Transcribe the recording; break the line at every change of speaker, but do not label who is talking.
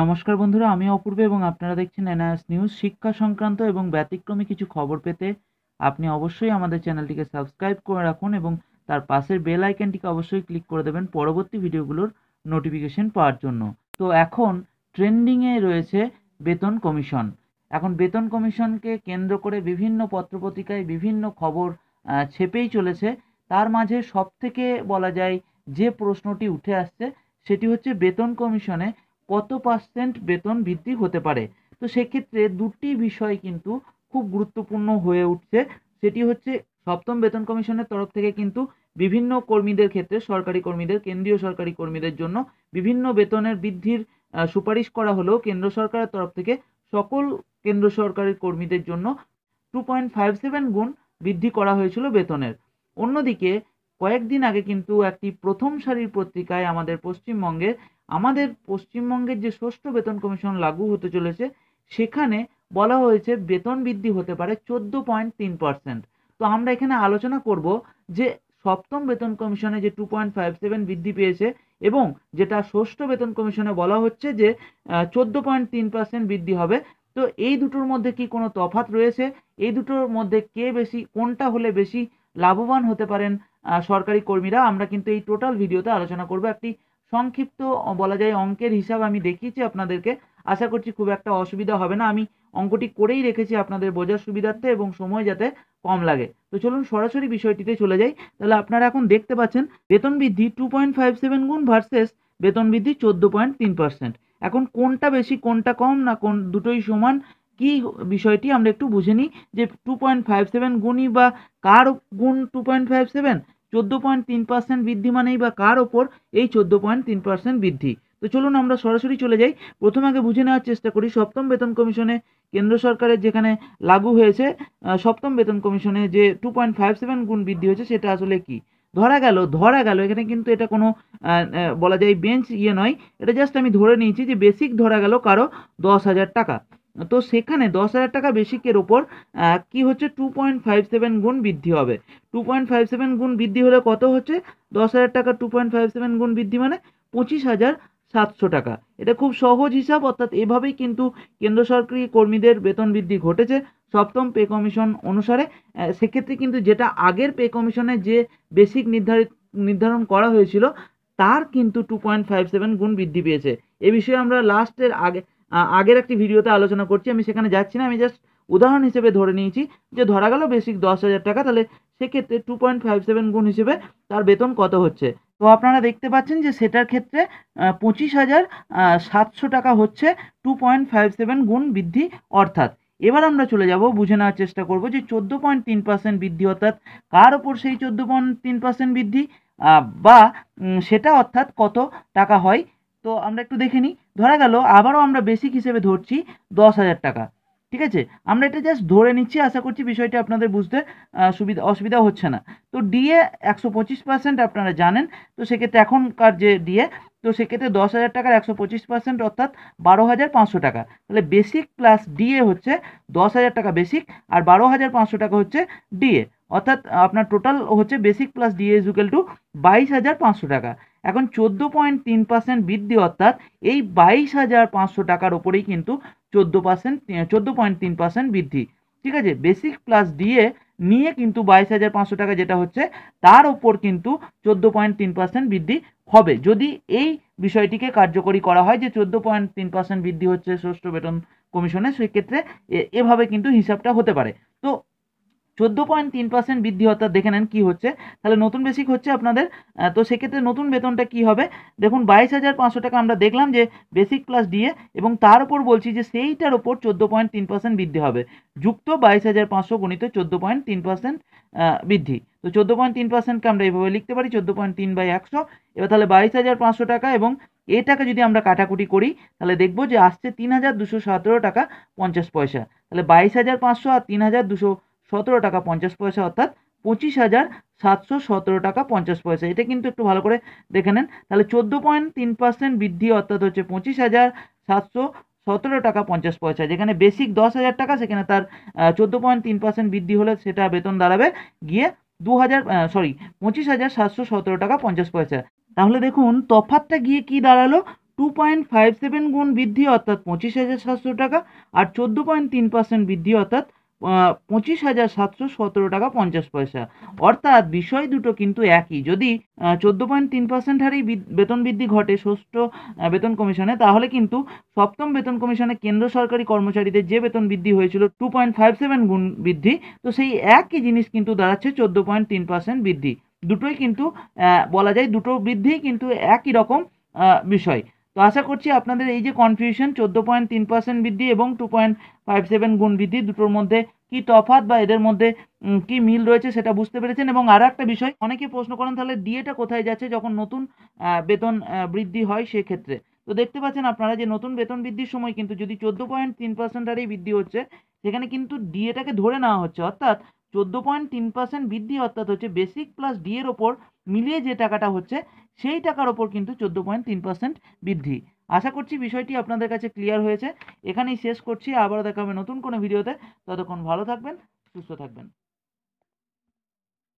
নমস্কার বন্ধুরা আমি অপূর্ব এবং আপনারা দেখছেন এনআইএস নিউজ শিক্ষা সংক্রান্ত এবং ব্যতিক্রমী কিছু খবর পেতে আপনি অবশ্যই আমাদের চ্যানেলটিকে সাবস্ক্রাইব করে রাখুন এবং তার পাশের বেল আইকনটিকে অবশ্যই ক্লিক করে দেবেন পরবর্তী ভিডিওগুলোর নোটিফিকেশন পাওয়ার জন্য তো এখন ট্রেন্ডিংয়ে রয়েছে বেতন কমিশন এখন বেতন কমিশনকে কেন্দ্র করে বিভিন্ন পত্রপত্রিকায় বিভিন্ন খবর ছেপেই চলেছে তার মাঝে সব থেকে বলা যায় যে প্রশ্নটি উঠে আসছে সেটি হচ্ছে বেতন কমিশনে কত পার্সেন্ট বেতন বৃদ্ধি হতে পারে তো সেক্ষেত্রে দুটি বিষয় কিন্তু খুব গুরুত্বপূর্ণ হয়ে উঠছে সেটি হচ্ছে সপ্তম বেতন কমিশনের তরফ থেকে কিন্তু বিভিন্ন কর্মীদের ক্ষেত্রে সরকারি কর্মীদের কেন্দ্রীয় সরকারি কর্মীদের জন্য বিভিন্ন বেতনের বৃদ্ধির সুপারিশ করা হলেও কেন্দ্র সরকারের তরফ থেকে সকল কেন্দ্র সরকারের কর্মীদের জন্য টু পয়েন্ট ফাইভ সেভেন গুণ বৃদ্ধি করা হয়েছিল বেতনের অন্যদিকে কয়েকদিন আগে কিন্তু একটি প্রথম সারির পত্রিকায় আমাদের পশ্চিমবঙ্গের আমাদের পশ্চিমবঙ্গের যে ষষ্ঠ বেতন কমিশন লাগু হতে চলেছে সেখানে বলা হয়েছে বেতন বৃদ্ধি হতে পারে চোদ্দ পয়েন্ট তিন পার্সেন্ট তো আমরা এখানে আলোচনা করব যে সপ্তম বেতন কমিশনে যে টু পয়েন্ট ফাইভ সেভেন বৃদ্ধি পেয়েছে এবং যেটা ষষ্ঠ বেতন কমিশনে বলা হচ্ছে যে চোদ্দ পয়েন্ট তিন পার্সেন্ট বৃদ্ধি হবে তো এই দুটোর মধ্যে কি কোনো তফাত রয়েছে এই দুটোর মধ্যে কে বেশি কোনটা হলে বেশি লাভবান হতে পারেন সরকারি কর্মীরা আমরা কিন্তু এই টোটাল ভিডিওতে আলোচনা করব একটি সংক্ষিপ্ত বলা যায় অঙ্কের হিসাব আমি দেখিয়েছি আপনাদেরকে আশা করছি খুব একটা অসুবিধা হবে না আমি অঙ্কটি করেই রেখেছি আপনাদের বোঝার সুবিধার্থে এবং সময় যাতে কম লাগে তো চলুন সরাসরি বিষয়টিতে চলে যাই তাহলে আপনারা এখন দেখতে পাচ্ছেন বেতন বৃদ্ধি টু পয়েন্ট ফাইভ সেভেন গুণ ভার্সেস বেতন বৃদ্ধি চোদ্দো পয়েন্ট তিন পার্সেন্ট এখন কোনটা বেশি কোনটা কম না কোন দুটোই সমান কি বিষয়টি আমরা একটু বুঝে নিই যে টু পয়েন্ট ফাইভ সেভেন গুণই বা কার গুণ টু পয়েন্ট ফাইভ সেভেন চোদ্দো পয়েন্ট তিন পার্সেন্ট বৃদ্ধি মানেই বা কার ওপর এই চোদ্দো পয়েন্ট তিন পার্সেন্ট বৃদ্ধি তো চলুন আমরা সরাসরি চলে যাই প্রথম আগে বুঝে নেওয়ার চেষ্টা করি সপ্তম বেতন কমিশনে কেন্দ্র সরকারের যেখানে লাগু হয়েছে সপ্তম বেতন কমিশনে যে টু পয়েন্ট ফাইভ সেভেন গুণ বৃদ্ধি হয়েছে সেটা আসলে কি ধরা গেল ধরা গেল এখানে কিন্তু এটা কোনো বলা যায় বেঞ্চ ইয়ে নয় এটা জাস্ট আমি ধরে নিয়েছি যে বেসিক ধরা গেল কারো দশ হাজার টাকা তো সেখানে দশ হাজার টাকা বেসিকের ওপর কি হচ্ছে টু পয়েন্ট ফাইভ সেভেন গুণ বৃদ্ধি হবে টু পয়েন্ট ফাইভ সেভেন গুণ বৃদ্ধি হলে কত হচ্ছে দশ হাজার টাকা টু পয়েন্ট ফাইভ সেভেন গুণ বৃদ্ধি মানে পঁচিশ হাজার সাতশো টাকা এটা খুব সহজ হিসাব অর্থাৎ এভাবেই কিন্তু কেন্দ্র সরকারি কর্মীদের বেতন বৃদ্ধি ঘটেছে সপ্তম পে কমিশন অনুসারে সেক্ষেত্রে কিন্তু যেটা আগের পে কমিশনে যে বেসিক নির্ধারিত নির্ধারণ করা হয়েছিল তার কিন্তু টু পয়েন্ট ফাইভ সেভেন গুণ বৃদ্ধি পেয়েছে এ বিষয়ে আমরা লাস্টের আগে আগের একটি ভিডিওতে আলোচনা করছি আমি সেখানে যাচ্ছি না আমি জাস্ট উদাহরণ হিসেবে ধরে নিয়েছি যে ধরা গেল বেসিক দশ হাজার টাকা তাহলে সেক্ষেত্রে টু পয়েন্ট ফাইভ সেভেন গুণ হিসেবে তার বেতন কত হচ্ছে তো আপনারা দেখতে পাচ্ছেন যে সেটার ক্ষেত্রে পঁচিশ হাজার সাতশো টাকা হচ্ছে টু পয়েন্ট ফাইভ সেভেন গুণ বৃদ্ধি অর্থাৎ এবার আমরা চলে যাব বুঝে নেওয়ার চেষ্টা করব যে চোদ্দো পয়েন্ট তিন পার্সেন্ট বৃদ্ধি অর্থাৎ কার ওপর সেই চোদ্দো পয়েন্ট তিন পার্সেন্ট বৃদ্ধি বা সেটা অর্থাৎ কত টাকা হয় তো আমরা একটু দেখে নিই ধরা গেল আবারও আমরা বেসিক হিসেবে ধরছি দশ হাজার টাকা ঠিক আছে আমরা এটা জাস্ট ধরে নিচ্ছি আশা করছি বিষয়টা আপনাদের বুঝতে সুবিধা অসুবিধা হচ্ছে না তো ডিএ একশো পঁচিশ পার্সেন্ট আপনারা জানেন তো সেক্ষেত্রে এখনকার যে ডিএ তো সেক্ষেত্রে দশ হাজার টাকার একশো পঁচিশ পার্সেন্ট অর্থাৎ বারো হাজার পাঁচশো টাকা তাহলে বেসিক প্লাস ডিএ হচ্ছে দশ হাজার টাকা বেসিক আর বারো হাজার পাঁচশো টাকা হচ্ছে ডিএ অর্থাৎ আপনার টোটাল হচ্ছে basic plus DA equal to বাইশ হাজার পাঁচশো টাকা এখন চোদ্দো পয়েন্ট তিন পার্সেন্ট বৃদ্ধি অর্থাৎ এই বাইশ হাজার পাঁচশো টাকার ওপরেই কিন্তু চোদ্দো পার্সেন্ট চোদ্দো পয়েন্ট তিন পার্সেন্ট বৃদ্ধি ঠিক আছে বেসিক প্লাস ডিএ নিয়ে কিন্তু বাইশ হাজার পাঁচশো টাকা যেটা হচ্ছে তার ওপর কিন্তু চোদ্দো পয়েন্ট তিন পার্সেন্ট বৃদ্ধি হবে যদি এই বিষয়টিকে কার্যকরী করা হয় যে চোদ্দো পয়েন্ট তিন পার্সেন্ট বৃদ্ধি হচ্ছে ষষ্ঠ বেতন কমিশনে সেক্ষেত্রে এভাবে কিন্তু হিসাবটা হতে পারে তো চোদ্দো পয়েন্ট তিন পার্সেন্ট বৃদ্ধি অর্থাৎ দেখে নেন কী হচ্ছে তাহলে নতুন বেসিক হচ্ছে আপনাদের তো সেক্ষেত্রে নতুন বেতনটা কি হবে দেখুন বাইশ হাজার পাঁচশো টাকা আমরা দেখলাম যে বেসিক প্লাস ডিএ এবং তার উপর বলছি যে সেইটার ওপর চোদ্দো পয়েন্ট তিন পার্সেন্ট বৃদ্ধি হবে যুক্ত বাইশ হাজার পাঁচশো গণিত চোদ্দো পয়েন্ট তিন পার্সেন্ট বৃদ্ধি তো চোদ্দো পয়েন্ট তিন পার্সেন্টকে আমরা এইভাবে লিখতে পারি চোদ্দো পয়েন্ট তিন বাই একশো এবার তাহলে বাইশ হাজার পাঁচশো টাকা এবং এ টাকা যদি আমরা কাটাকুটি করি তাহলে দেখব যে আসছে তিন হাজার দুশো সতেরো টাকা পঞ্চাশ পয়সা তাহলে বাইশ হাজার পাঁচশো আর তিন হাজার দুশো সতেরো টাকা পঞ্চাশ পয়সা অর্থাৎ পঁচিশ হাজার সাতশো সতেরো টাকা পঞ্চাশ পয়সা এটা কিন্তু একটু ভালো করে দেখে নেন তাহলে চোদ্দো পয়েন্ট তিন পার্সেন্ট বৃদ্ধি অর্থাৎ হচ্ছে পঁচিশ হাজার সাতশো সতেরো টাকা পঞ্চাশ পয়সা যেখানে বেসিক দশ হাজার টাকা সেখানে তার চোদ্দো পয়েন্ট তিন পার্সেন্ট বৃদ্ধি হলে সেটা বেতন দাঁড়াবে গিয়ে দু হাজার সরি পঁচিশ হাজার সাতশো সতেরো টাকা পঞ্চাশ পয়সা তাহলে দেখুন তফাতটা গিয়ে কি দাঁড়ালো টু পয়েন্ট ফাইভ সেভেন গুণ বৃদ্ধি অর্থাৎ পঁচিশ হাজার সাতশো টাকা আর চোদ্দো পয়েন্ট তিন পার্সেন্ট বৃদ্ধি অর্থাৎ পঁচিশ হাজার সাতশো সতেরো টাকা পঞ্চাশ পয়সা অর্থাৎ বিষয় দুটো কিন্তু একই যদি চোদ্দ পয়েন্ট তিন পার্সেন্ট হারেই বেতন বৃদ্ধি ঘটে ষষ্ঠ বেতন কমিশনে তাহলে কিন্তু সপ্তম বেতন কমিশনে কেন্দ্র সরকারি কর্মচারীদের যে বেতন বৃদ্ধি হয়েছিল টু পয়েন্ট ফাইভ সেভেন গুণ বৃদ্ধি তো সেই একই জিনিস কিন্তু দাঁড়াচ্ছে চোদ্দ পয়েন্ট তিন পার্সেন্ট বৃদ্ধি দুটোই কিন্তু বলা যায় দুটো বৃদ্ধিই কিন্তু একই রকম বিষয় তো আশা করছি আপনাদের এই যে কনফিউশন চোদ্দো পয়েন্ট তিন পার্সেন্ট বৃদ্ধি এবং টু পয়েন্ট ফাইভ সেভেন গুণ বৃদ্ধি দুটোর মধ্যে কি তফাত বা এদের মধ্যে কি মিল রয়েছে সেটা বুঝতে পেরেছেন এবং আরও একটা বিষয় অনেকে প্রশ্ন করেন তাহলে ডিএটা কোথায় যাচ্ছে যখন নতুন বেতন বৃদ্ধি হয় সেক্ষেত্রে তো দেখতে পাচ্ছেন আপনারা যে নতুন বেতন বৃদ্ধির সময় কিন্তু যদি চোদ্দো পয়েন্ট তিন পার্সেন্ট আরেই বৃদ্ধি হচ্ছে সেখানে কিন্তু ডিএটাকে ধরে নেওয়া হচ্ছে অর্থাৎ চোদ্দো পয়েন্ট তিন পার্সেন্ট বৃদ্ধি অর্থাৎ হচ্ছে বেসিক প্লাস ডিএর ওপর মিলিয়ে যে টাকাটা হচ্ছে সেই টাকার ওপর কিন্তু চোদ্দ পয়েন্ট তিন পার্সেন্ট বৃদ্ধি আশা করছি বিষয়টি আপনাদের কাছে ক্লিয়ার হয়েছে এখানেই শেষ করছি আবার দেখা হবে নতুন কোনো ভিডিওতে ততক্ষণ ভালো থাকবেন সুস্থ থাকবেন